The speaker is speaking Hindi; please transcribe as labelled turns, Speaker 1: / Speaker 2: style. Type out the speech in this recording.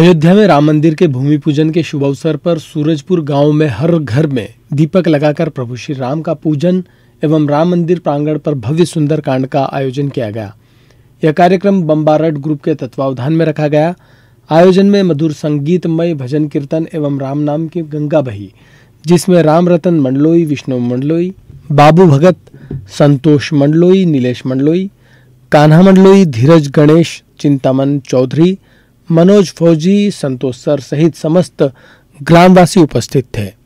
Speaker 1: अयोध्या में राम मंदिर के भूमि पूजन के शुभ अवसर पर सूरजपुर गांव में हर घर में दीपक लगाकर प्रभु श्री राम का पूजन एवं राम मंदिर प्रांगण पर भव्य सुंदर कांड का आयोजन किया गया यह कार्यक्रम बम्बारट ग्रुप के तत्वावधान में रखा गया आयोजन में मधुर संगीतमय भजन कीर्तन एवं राम नाम की गंगा बही जिसमें राम रतन मंडलोई विष्णु मंडलोई बाबू भगत संतोष मंडलोई नीलेश मंडलोई कान्हा मंडलोई धीरज गणेश चिंतामन चौधरी मनोज फौजी संतोष सर सहित समस्त ग्रामवासी उपस्थित थे